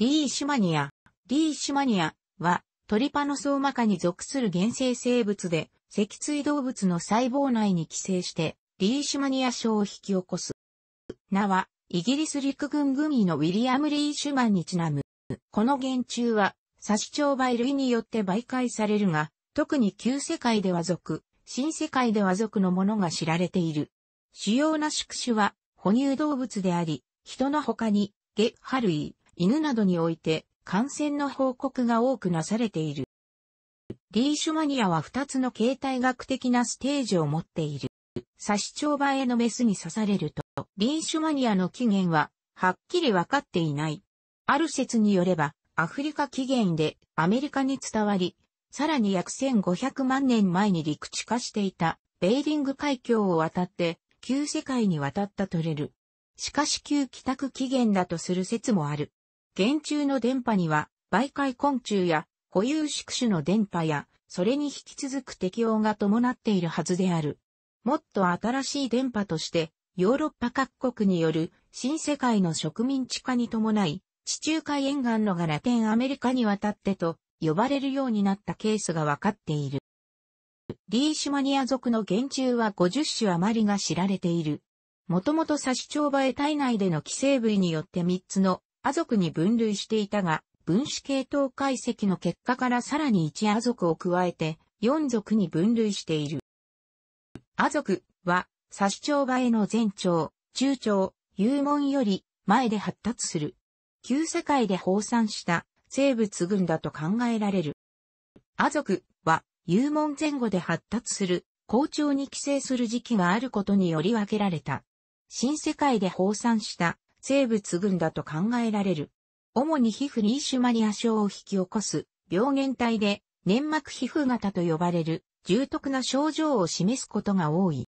リーシュマニア。リーシュマニアはトリパノソーマ科に属する原生生物で、脊椎動物の細胞内に寄生して、リーシュマニア症を引き起こす。名は、イギリス陸軍軍医のウィリアム・リーシュマンにちなむ。この原虫は、刺死鳥媒類によって媒介されるが、特に旧世界では属、新世界では属のものが知られている。主要な宿主は、哺乳動物であり、人の他に、ゲッハ類、犬などにおいて感染の報告が多くなされている。リーシュマニアは2つの形態学的なステージを持っている。刺し蝶場へのメスに刺されると、リーシュマニアの起源は、はっきりわかっていない。ある説によれば、アフリカ起源でアメリカに伝わり、さらに約1500万年前に陸地化していたベーリング海峡を渡って旧世界に渡ったとれる。しかし旧帰宅起源だとする説もある。原虫の電波には、媒介昆虫や固有宿主の電波や、それに引き続く適応が伴っているはずである。もっと新しい電波として、ヨーロッパ各国による新世界の植民地化に伴い、地中海沿岸のがラテンアメリカに渡ってと呼ばれるようになったケースが分かっている。リーシュマニア族の原虫は50種余りが知られている。もともとサシチョウバエ体内での寄生部位によって3つの亜族に分類していたが、分子系統解析の結果からさらに1亜族を加えて、4族に分類している。亜族は、差し場への前兆、中長、幽門より前で発達する。旧世界で放散した生物群だと考えられる。亜族は、幽門前後で発達する、校長に寄生する時期があることにより分けられた。新世界で放散した生物群だと考えられる。主に皮膚リーシュマニア症を引き起こす病原体で粘膜皮膚型と呼ばれる重篤な症状を示すことが多い。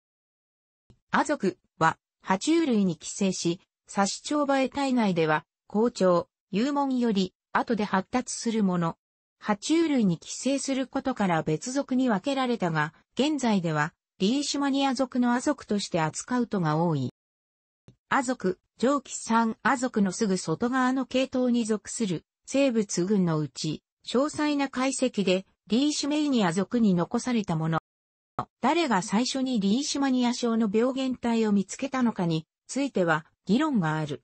ア族は爬虫類に寄生し、刺し蝶バエ体内では、校長、幽門より後で発達するもの。爬虫類に寄生することから別属に分けられたが、現在ではリーシュマニア族のア族として扱うとが多い。ア族、蒸気酸ア族のすぐ外側の系統に属する生物群のうち、詳細な解析でリーシュメイニア族に残されたもの。誰が最初にリーシュマニア症の病原体を見つけたのかについては議論がある。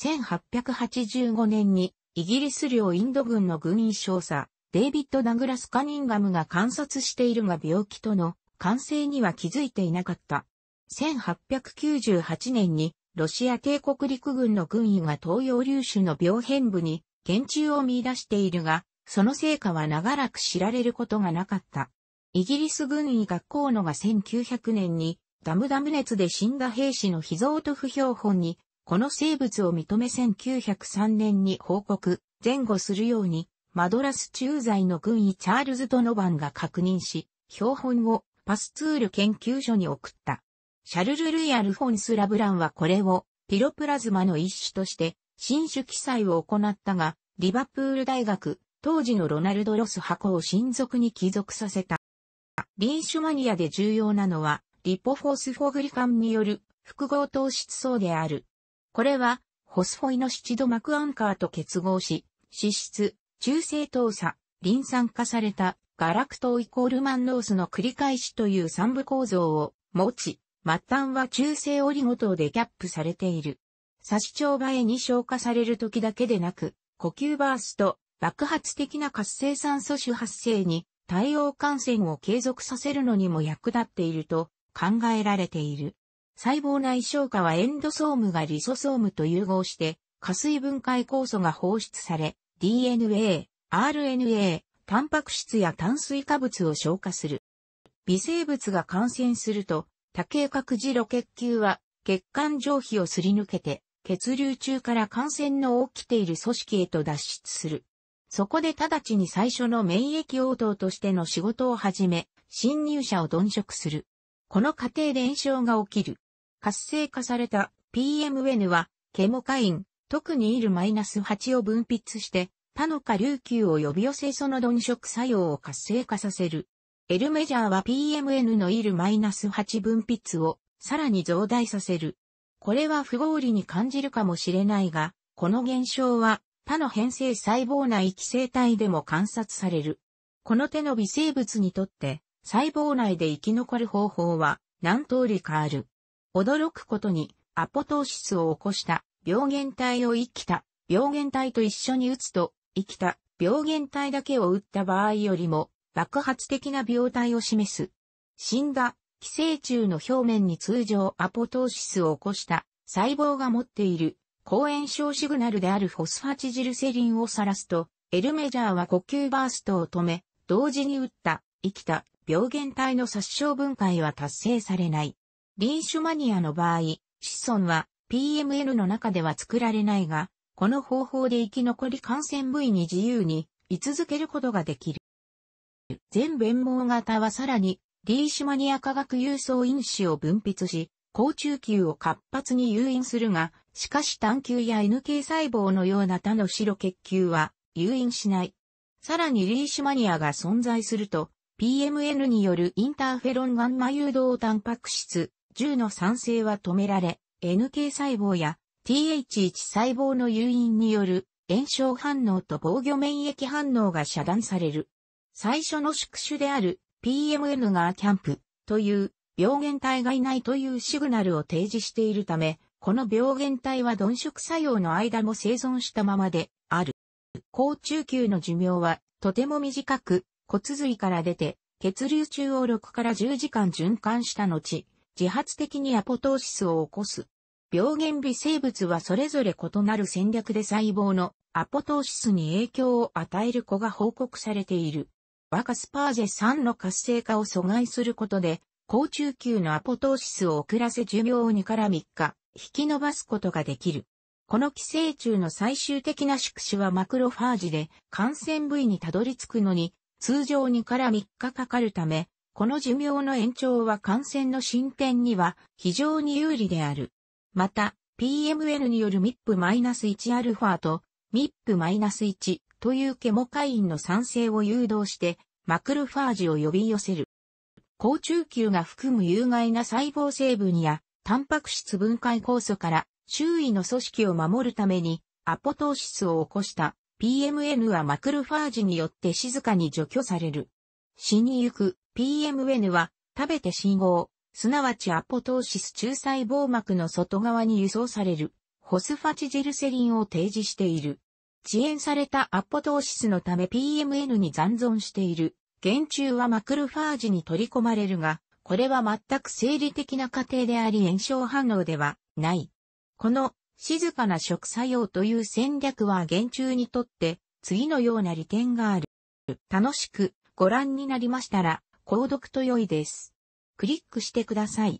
1885年にイギリス領インド軍の軍医少佐、デイビッド・ダグラス・カニンガムが観察しているが病気との感染には気づいていなかった。1898年にロシア帝国陸軍の軍医が東洋流種の病変部に、研中を見出しているが、その成果は長らく知られることがなかった。イギリス軍医学校のが1900年に、ダムダム熱で死んだ兵士の秘蔵と不標本に、この生物を認め1903年に報告、前後するように、マドラス駐在の軍医チャールズ・ドノバンが確認し、標本をパスツール研究所に送った。シャルル・ルイ・アルフォンス・ラブランはこれをピロプラズマの一種として新種記載を行ったが、リバプール大学、当時のロナルド・ロス箱を親族に帰属させた。臨種マニアで重要なのは、リポフォスフォグリカンによる複合糖質層である。これは、ホスフォイの七度膜アンカーと結合し、脂質、中性糖鎖、リン酸化されたガラクトイコールマンノースの繰り返しという三部構造を持ち、末端は中性オリゴ糖でキャップされている。差し腸場えに消化される時だけでなく、呼吸バースト、爆発的な活性酸素種発生に、太陽感染を継続させるのにも役立っていると考えられている。細胞内消化はエンドソームがリソソームと融合して、加水分解酵素が放出され、DNA、RNA、タンパク質や炭水化物を消化する。微生物が感染すると、多形核児ロ血球は、血管上皮をすり抜けて、血流中から感染の起きている組織へと脱出する。そこで直ちに最初の免疫応答としての仕事を始め、侵入者を鈍食する。この過程で炎症が起きる。活性化された PMN は、ケモカイン、特にイルマイナス8を分泌して、他の下流球を呼び寄せその鈍食作用を活性化させる。エルメジャーは PMN のイル -8 分泌をさらに増大させる。これは不合理に感じるかもしれないが、この現象は他の変性細胞内寄生体でも観察される。この手の微生物にとって細胞内で生き残る方法は何通りかある。驚くことにアポトーシスを起こした病原体を生きた病原体と一緒に打つと生きた病原体だけを打った場合よりも爆発的な病態を示す。死んだ寄生虫の表面に通常アポトーシスを起こした細胞が持っている抗炎症シグナルであるフォスファチジルセリンをさらすと、エルメジャーは呼吸バーストを止め、同時に打った生きた病原体の殺傷分解は達成されない。リンシュマニアの場合、子孫は PMN の中では作られないが、この方法で生き残り感染部位に自由に居続けることができる。全弁網型はさらに、リーシュマニア化学輸送因子を分泌し、高中球を活発に誘引するが、しかし単球や NK 細胞のような他の白血球は誘引しない。さらにリーシュマニアが存在すると、PMN によるインターフェロンガンマ誘導タンパク質10の酸性は止められ、NK 細胞や TH1 細胞の誘引による炎症反応と防御免疫反応が遮断される。最初の宿主である PMN がキャンプという病原体がいないというシグナルを提示しているため、この病原体は鈍色作用の間も生存したままである。高中級の寿命はとても短く、骨髄から出て、血流中を6から10時間循環した後、自発的にアポトーシスを起こす。病原微生物はそれぞれ異なる戦略で細胞のアポトーシスに影響を与える子が報告されている。はカスパージェ3の活性化を阻害することで、高中級のアポトーシスを遅らせ寿命を2から3日、引き伸ばすことができる。この寄生虫の最終的な宿主はマクロファージで感染部位にたどり着くのに通常2から3日かかるため、この寿命の延長は感染の進展には非常に有利である。また、p m n による MIP-1α と MIP-1 というケモカインの酸性を誘導してマクロファージを呼び寄せる。高中球が含む有害な細胞成分や、タンパク質分解酵素から周囲の組織を守るためにアポトーシスを起こした PMN はマクロファージによって静かに除去される。死にゆく PMN は食べて信号、すなわちアポトーシス中細胞膜の外側に輸送されるホスファチジルセリンを提示している。遅延されたアポトーシスのため PMN に残存している。原虫はマクルファージに取り込まれるが、これは全く生理的な過程であり炎症反応ではない。この静かな食作用という戦略は原虫にとって次のような利点がある。楽しくご覧になりましたら、購読と良いです。クリックしてください。